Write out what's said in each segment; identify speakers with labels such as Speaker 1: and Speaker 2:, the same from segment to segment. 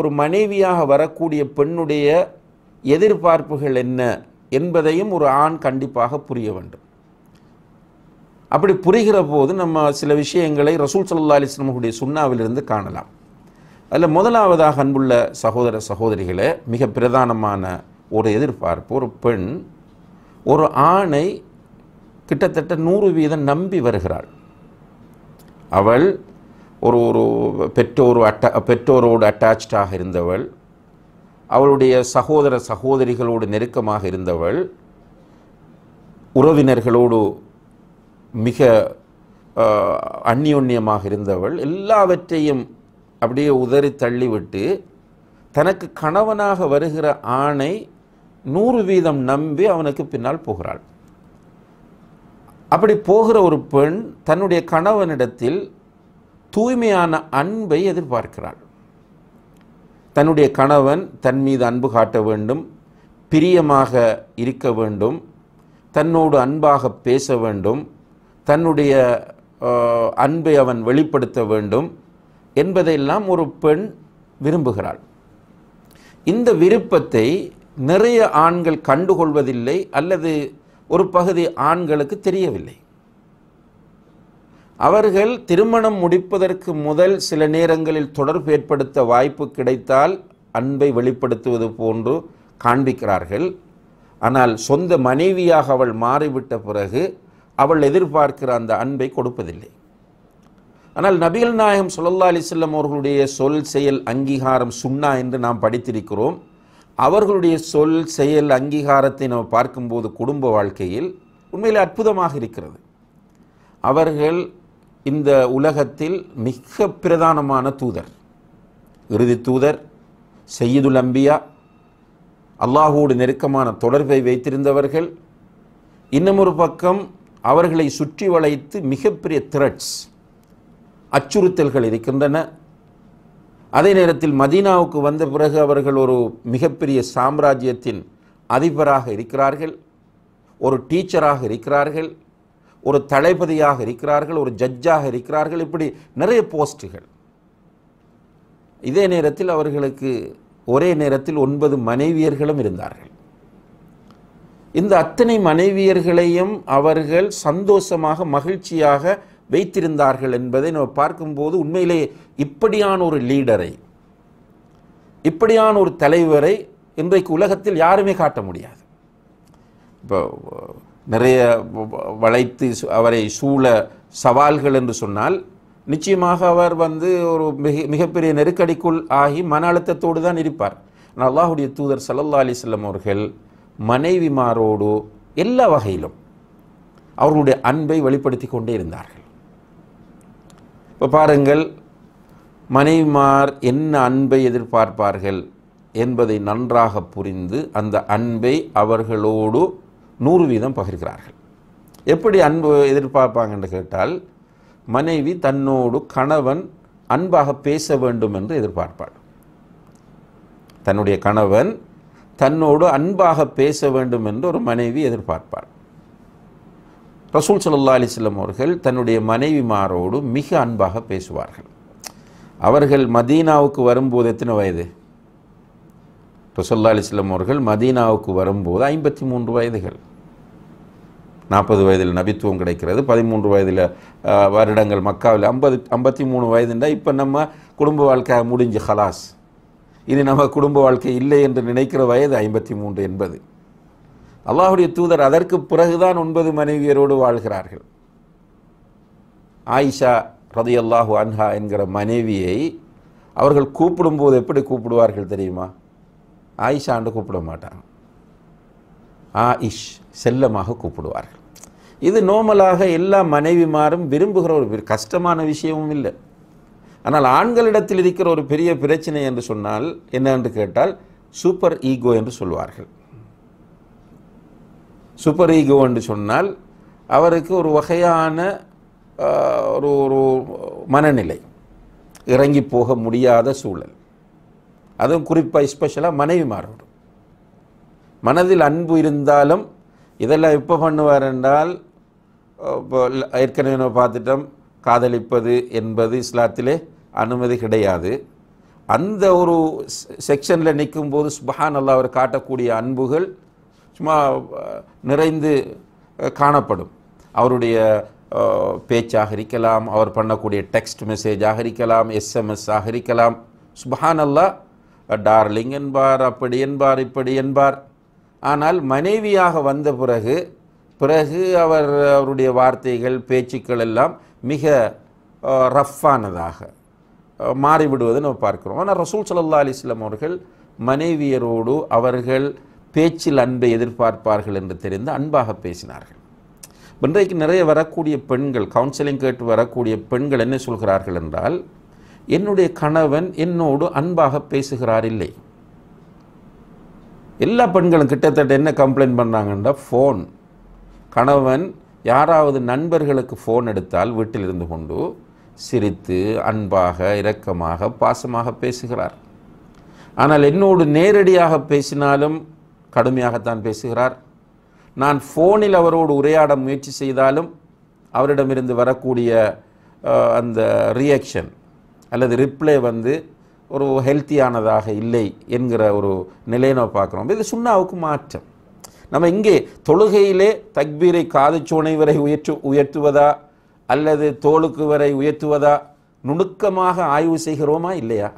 Speaker 1: ஒரு மனைவியாக வரக்கூடிய பெண்ணுடைய எதிர்பார்ப்புகள் என்ன என்பதையும் ஒரு ஆண் கண்டிப்பாக புரிய வேண்டும் அப்படி புரிகிற போது நம்ம சில விஷயங்களை ரசூல் சல்லா அலிஸ்லமுடைய சுண்ணாவிலிருந்து காணலாம் அதில் முதலாவதாக அன்புள்ள சகோதர சகோதரிகளை மிக பிரதானமான ஒரு எதிர்பார்ப்பு ஒரு பெண் ஒரு ஆணை கிட்டத்தட்ட நூறு வீதம் நம்பி வருகிறாள் அவள் ஒரு ஒரு பெற்றோர் அட்டா பெற்றோரோடு அட்டாச்சாக இருந்தவள் அவளுடைய சகோதர சகோதரிகளோடு நெருக்கமாக இருந்தவள் உறவினர்களோடு மிக அந்நியோன்யமாக இருந்தவள் எல்லாவற்றையும் அப்படியே உதறி தள்ளிவிட்டு தனக்கு கணவனாக வருகிற ஆணை நூறு வீதம் நம்பி அவனுக்கு பின்னால் போகிறாள் அப்படி போகிற ஒரு பெண் தன்னுடைய கணவனிடத்தில் தூய்மையான அன்பை எதிர்பார்க்கிறாள் தன்னுடைய கணவன் தன் மீது அன்பு காட்ட வேண்டும் பிரியமாக இருக்க வேண்டும் தன்னோடு அன்பாக பேச வேண்டும் தன்னுடைய அன்பை அவன் வெளிப்படுத்த வேண்டும் என்பதையெல்லாம் ஒரு பெண் விரும்புகிறாள் இந்த விருப்பத்தை நிறைய ஆண்கள் கண்டுகொள்வதில்லை அல்லது ஒரு பகுதி ஆண்களுக்கு தெரியவில்லை அவர்கள் திருமணம் முடிப்பதற்கு முதல் சில நேரங்களில் தொடர்பு ஏற்படுத்த வாய்ப்பு கிடைத்தால் அன்பை வெளிப்படுத்துவது போன்று காண்பிக்கிறார்கள் ஆனால் சொந்த மனைவியாக அவள் மாறிவிட்ட பிறகு அவள் எதிர்பார்க்கிற அந்த அன்பை கொடுப்பதில்லை ஆனால் நபிகள் நாயகம் சுல்லா அலிசல்லம் அவர்களுடைய சொல் செயல் அங்கீகாரம் சுண்ணா என்று நாம் படித்திருக்கிறோம் அவர்களுடைய சொல் செயல் அங்கீகாரத்தை நாம் பார்க்கும்போது குடும்ப வாழ்க்கையில் உண்மையில் அற்புதமாக இருக்கிறது அவர்கள் இந்த உலகத்தில் மிக பிரதானமான தூதர் இறுதி தூதர் செய்யுதுல் அம்பியா அல்லாஹோடு நெருக்கமான தொடர்பை வைத்திருந்தவர்கள் இன்னும் ஒரு பக்கம் அவர்களை சுற்றி வளைத்து மிகப்பெரிய த்ரெட்ஸ் அச்சுறுத்தல்கள் இருக்கின்றன அதே நேரத்தில் மதீனாவுக்கு வந்த பிறகு அவர்கள் ஒரு மிகப்பெரிய சாம்ராஜ்யத்தின் அதிபராக இருக்கிறார்கள் ஒரு டீச்சராக இருக்கிறார்கள் ஒரு தளபதியாக இருக்கிறார்கள் ஒரு ஜட்ஜாக இருக்கிறார்கள் இப்படி நிறைய போஸ்ட்டுகள் இதே நேரத்தில் அவர்களுக்கு ஒரே நேரத்தில் ஒன்பது மனைவியர்களும் இருந்தார்கள் இந்த அத்தனை மனைவியர்களையும் அவர்கள் சந்தோஷமாக மகிழ்ச்சியாக வைத்திருந்தார்கள் என்பதை நம்ம பார்க்கும்போது உண்மையிலே இப்படியான ஒரு லீடரை இப்படியான ஒரு தலைவரை இன்றைக்கு உலகத்தில் யாருமே காட்ட முடியாது இப்போ நிறைய வளைத்து அவரை சூழ சவால்கள் என்று சொன்னால் நிச்சயமாக அவர் வந்து ஒரு மிக மிகப்பெரிய நெருக்கடிக்குள் ஆகி மன அழுத்தத்தோடு தான் இருப்பார் ஆனால் அல்லாஹுடைய தூதர் சல்லா அலிஸ்லம் அவர்கள் மனைவிமாரோடு எல்லா வகையிலும் அவர்களுடைய அன்பை வெளிப்படுத்தி கொண்டே இருந்தார்கள் இப்போ பாருங்கள் மனைவிமார் என்ன அன்பை எதிர்பார்ப்பார்கள் என்பதை நன்றாக புரிந்து அந்த அன்பை அவர்களோடு நூறு வீதம் பகிர்கிறார்கள் எப்படி அன்பு எதிர்பார்ப்பாங்கன்னு கேட்டால் மனைவி தன்னோடு கணவன் அன்பாக பேச வேண்டும் என்று எதிர்பார்ப்பாள் தன்னுடைய கணவன் தன்னோடு அன்பாக பேச வேண்டும் என்று ஒரு மனைவி எதிர்பார்ப்பாள் ரசூல் சல்லா அலிஸ்லம் அவர்கள் தன்னுடைய மனைவிமாரோடு மிக அன்பாக பேசுவார்கள் அவர்கள் மதீனாவுக்கு வரும்போது எத்தனை வயது ரசூல்லா அலிஸ்லம் அவர்கள் மதீனாவுக்கு வரும்போது ஐம்பத்தி மூன்று வயதுகள் நாற்பது வயதில் நபித்துவம் கிடைக்கிறது பதிமூன்று வயதில் வருடங்கள் மக்காவில் ஐம்பது ஐம்பத்தி மூணு வயதுண்டா இப்போ நம்ம குடும்ப வாழ்க்கை முடிஞ்சு ஹலாஸ் இனி நம்ம குடும்ப வாழ்க்கை இல்லை என்று நினைக்கிற வயது ஐம்பத்தி மூன்று என்பது அல்லாஹுடைய தூதர் அதற்கு பிறகுதான் ஒன்பது மனைவியரோடு வாழ்கிறார்கள் ஆயிஷா அல்லாஹு அன்ஹா என்கிற மனைவியை அவர்கள் கூப்பிடும்போது எப்படி கூப்பிடுவார்கள் தெரியுமா ஆயிஷாண்டு கூப்பிட மாட்டாங்க ஆயிஷ் செல்லமாக கூப்பிடுவார்கள் இது நோமலாக எல்லா மனைவிமாரும் விரும்புகிற ஒரு கஷ்டமான விஷயமும் இல்லை ஆனால் ஆண்களிடத்தில் இருக்கிற ஒரு பெரிய பிரச்சனை என்று சொன்னால் என்ன என்று கேட்டால் சூப்பர் ஈகோ என்று சொல்வார்கள் சூப்பர் ஈகோ என்று சொன்னால் அவருக்கு ஒரு வகையான ஒரு ஒரு மனநிலை இறங்கி போக முடியாத சூழல் அதுவும் குறிப்பாக ஸ்பெஷலாக மனைவி மாறும் மனதில் அன்பு இருந்தாலும் இதெல்லாம் எப்போ பண்ணுவார் என்றால் ஏற்கனவே நம்ம பார்த்துட்டோம் காதலிப்பது என்பது இஸ்லாத்திலே அனுமதி கிடையாது அந்த ஒரு செக்ஷனில் நிற்கும் போது சுபஹான் அல்லா அவர் காட்டக்கூடிய அன்புகள் சும்மா நிறைந்து காணப்படும் அவருடைய பேச்சாக இருக்கலாம் அவர் பண்ணக்கூடிய டெக்ஸ்ட் மெசேஜாக இருக்கலாம் ஆக இருக்கலாம் சுபஹான் அல்லா டார்லிங் என்பார் அப்படி என்பார் இப்படி என்பார் ஆனால் மனைவியாக வந்த பிறகு பிறகு அவர் அவருடைய வார்த்தைகள் பேச்சுக்கள் எல்லாம் மிக ரஃப்பானதாக மாறிவிடுவது நம்ம பார்க்கிறோம் ஆனால் ரசூல் சல்லா அலிஸ்லாம் அவர்கள் மனைவியரோடு அவர்கள் பேச்சில் அன்பை எதிர்பார்ப்பார்கள் என்று தெரிந்து அன்பாக பேசினார்கள் இன்றைக்கு நிறைய வரக்கூடிய பெண்கள் கவுன்சிலிங் கேட்டு வரக்கூடிய பெண்கள் என்ன சொல்கிறார்கள் என்றால் என்னுடைய கணவன் என்னோடு அன்பாக பேசுகிறார் இல்லை எல்லா பெண்களும் கிட்டத்தட்ட என்ன கம்ப்ளைண்ட் பண்ணுறாங்கன்னா ஃபோன் கணவன் யாராவது நண்பர்களுக்கு ஃபோன் எடுத்தால் வீட்டில் இருந்து கொண்டு சிரித்து அன்பாக இரக்கமாக பாசமாக பேசுகிறார் ஆனால் என்னோடு நேரடியாக பேசினாலும் கடுமையாகத்தான் பேசுகிறார் நான் ஃபோனில் அவரோடு உரையாட முயற்சி செய்தாலும் அவரிடமிருந்து வரக்கூடிய அந்த ரியாக்ஷன் அல்லது ரிப்ளை வந்து ஒரு ஹெல்த்தியானதாக இல்லை என்கிற ஒரு நிலையை நம்ம பார்க்குறோம் இது சுண்ணாவுக்கு மாற்றம் நம்ம இங்கே தொழுகையிலே தக்பீரை காதுச்சோனை வரை உயர்த்து உயர்த்துவதா அல்லது தோளுக்கு வரை உயர்த்துவதா நுணுக்கமாக ஆய்வு செய்கிறோமா இல்லையா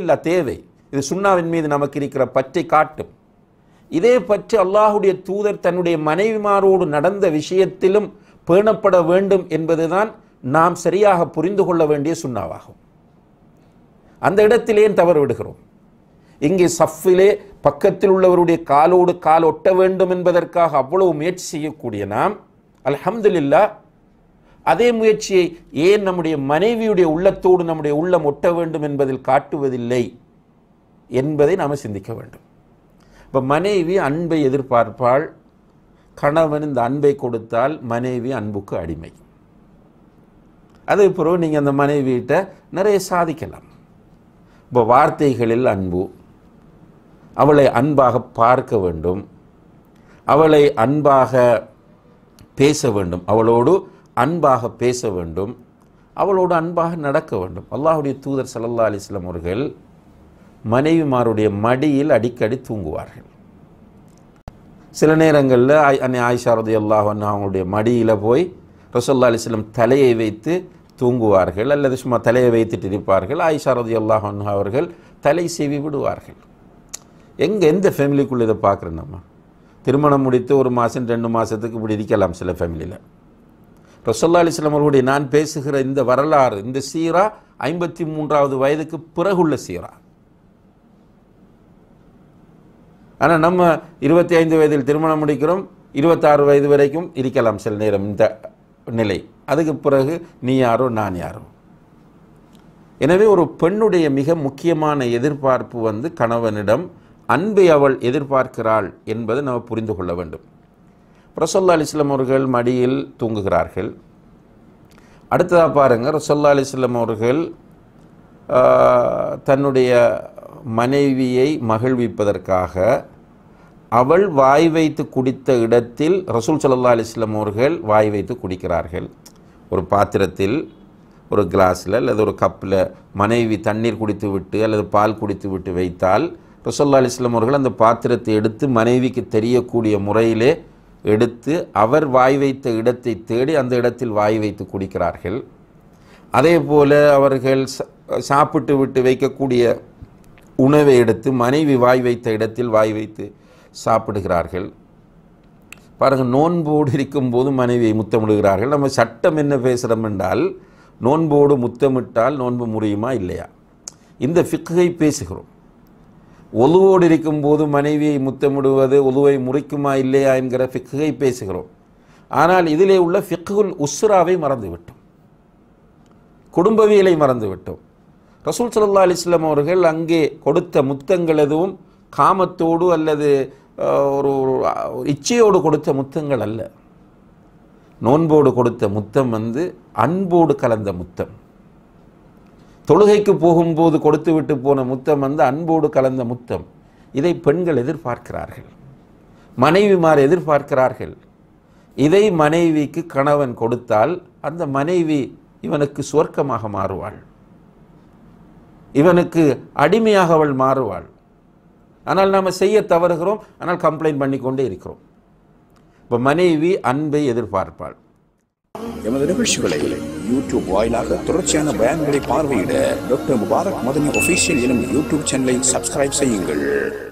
Speaker 1: இல்லா தேவை இது சுண்ணாவின் மீது நமக்கு இருக்கிற பற்றை காட்டும் இதே பற்றி அல்லாஹுடைய தூதர் தன்னுடைய மனைவிமாரோடு நடந்த விஷயத்திலும் பேணப்பட வேண்டும் என்பதுதான் நாம் சரியாக புரிந்து கொள்ள வேண்டிய சுண்ணாவாகும் அந்த இடத்திலேயே தவறு விடுகிறோம் இங்கே சஃபிலே பக்கத்தில் உள்ளவருடைய காலோடு கால் ஒட்ட வேண்டும் என்பதற்காக அவ்வளவு முயற்சி செய்யக்கூடிய நாம் அல்ஹம்துல்லா அதே முயற்சியை ஏன் நம்முடைய மனைவியுடைய உள்ளத்தோடு நம்முடைய உள்ளம் ஒட்ட வேண்டும் என்பதில் காட்டுவதில்லை என்பதை நாம் சிந்திக்க வேண்டும் இப்போ மனைவி அன்பை எதிர்பார்ப்பால் கணவன் இந்த அன்பை கொடுத்தால் மனைவி அன்புக்கு அடிமை அதே பிறகு நீங்கள் அந்த மனைவியிட்ட நிறைய சாதிக்கலாம் இப்போ வார்த்தைகளில் அன்பு அவளை அன்பாக பார்க்க வேண்டும் அவளை அன்பாக பேச வேண்டும் அவளோடு அன்பாக பேச வேண்டும் அவளோடு அன்பாக நடக்க வேண்டும் அல்லாஹுடைய தூதர் சல்லா அலிஸ்லாம் அவர்கள் மனைவிமாருடைய மடியில் அடிக்கடி தூங்குவார்கள் சில நேரங்களில் அன்னை ஆயிஷாரதி அல்லாஹன் அவங்களுடைய மடியில் போய் ரசோல்லா அலிஸ்லம் தலையை வைத்து தூங்குவார்கள் அல்லது சும்மா தலையை வைத்துட்டு இருப்பார்கள் ஆயிஷாரதி ரதி அல்லாஹன் அவர்கள் தலை செய்வி விடுவார்கள் எங்கே எந்த ஃபேமிலிக்குள்ளே இதை பார்க்குறோம் நம்ம திருமணம் முடித்து ஒரு மாதம் ரெண்டு மாதத்துக்கு இப்படி இருக்கலாம் சில ஃபேமிலியில் ரசோல்லா அலிஸ்லாம் அவர்களுடைய நான் பேசுகிற இந்த வரலாறு இந்த சீரா ஐம்பத்தி மூன்றாவது வயதுக்கு பிறகுள்ள சீரா ஆனால் நம்ம இருபத்தி ஐந்து வயதில் திருமணம் முடிக்கிறோம் இருபத்தாறு வயது வரைக்கும் இருக்கலாம் சில நேரம் இந்த நிலை அதுக்கு பிறகு நீ யாரோ நான் யாரோ எனவே ஒரு பெண்ணுடைய மிக முக்கியமான எதிர்பார்ப்பு வந்து கணவனிடம் அன்பை அவள் எதிர்பார்க்கிறாள் என்பதை நம்ம புரிந்து கொள்ள வேண்டும் ரசோல்லா அலிஸ்லாம் அவர்கள் மடியில் தூங்குகிறார்கள் அடுத்ததாக பாருங்கள் ரசோல்லா அலிஸ்லாம் அவர்கள் தன்னுடைய மனைவியை மகிழ்விப்பதற்காக அவள் வாய் வைத்து குடித்த இடத்தில் ரசூல் சல்லா அலிஸ்லாம் அவர்கள் வாய் வைத்து குடிக்கிறார்கள் ஒரு பாத்திரத்தில் ஒரு கிளாஸில் அல்லது ஒரு கப்பில் மனைவி தண்ணீர் குடித்து விட்டு அல்லது பால் குடித்து விட்டு வைத்தால் ரசோல்லா அலிஸ்லாம் அவர்கள் அந்த பாத்திரத்தை எடுத்து மனைவிக்கு தெரியக்கூடிய முறையிலே எடுத்து அவர் வாய் வைத்த இடத்தை தேடி அந்த இடத்தில் வாய் வைத்து குடிக்கிறார்கள் அதே போல் அவர்கள் சாப்பிட்டு விட்டு வைக்கக்கூடிய உணவை எடுத்து மனைவி வாய் வைத்த இடத்தில் வாய் வைத்து சாப்பிடுகிறார்கள் பாருங்கள் நோன்போடு இருக்கும்போது மனைவியை முத்தமிடுகிறார்கள் நம்ம சட்டம் என்ன பேசுகிறோம் என்றால் நோன்போடு முத்தமிட்டால் நோன்பு முறையுமா இல்லையா இந்த ஃபிக்கை பேசுகிறோம் ஒலுவோடு இருக்கும் போது மனைவியை முத்தமிடுவது ஒலுவை முறிக்குமா இல்லையா என்கிற ஃபிக்குகை பேசுகிறோம் ஆனால் இதிலே உள்ள ஃபிக்குல் உஸ்ராவை மறந்துவிட்டோம் குடும்பவியலை மறந்துவிட்டோம் ரசூல் சல்லா அலிஸ்லாம் அவர்கள் அங்கே கொடுத்த முத்தங்கள் எதுவும் காமத்தோடு அல்லது ஒரு இச்சையோடு கொடுத்த முத்தங்கள் அல்ல நோன்போடு கொடுத்த முத்தம் வந்து அன்போடு கலந்த முத்தம் தொழுகைக்கு போகும்போது கொடுத்து விட்டு போன முத்தம் வந்து அன்போடு கலந்த முத்தம் இதை பெண்கள் எதிர்பார்க்கிறார்கள் மனைவிமார் எதிர்பார்க்கிறார்கள் இதை மனைவிக்கு கணவன் கொடுத்தால் அந்த மனைவி இவனுக்கு சுவர்க்கமாக மாறுவாள் இவனுக்கு அடிமையாக அவள் மாறுவாள் ஆனால் நாம் செய்ய தவறுகிறோம் ஆனால் கம்ப்ளைண்ட் பண்ணி கொண்டே இருக்கிறோம் இப்போ மனைவி அன்பை எதிர்பார்ப்பாள் எமது நிகழ்ச்சிகளை யூடியூப் வாயிலாக தொடர்ச்சியான பயான்களை பார்வையிட டாக்டர் முபாரக் மதனி ஒபிஷியல் எனும் யூடியூப் சேனலை சப்ஸ்கிரைப் செய்யுங்கள்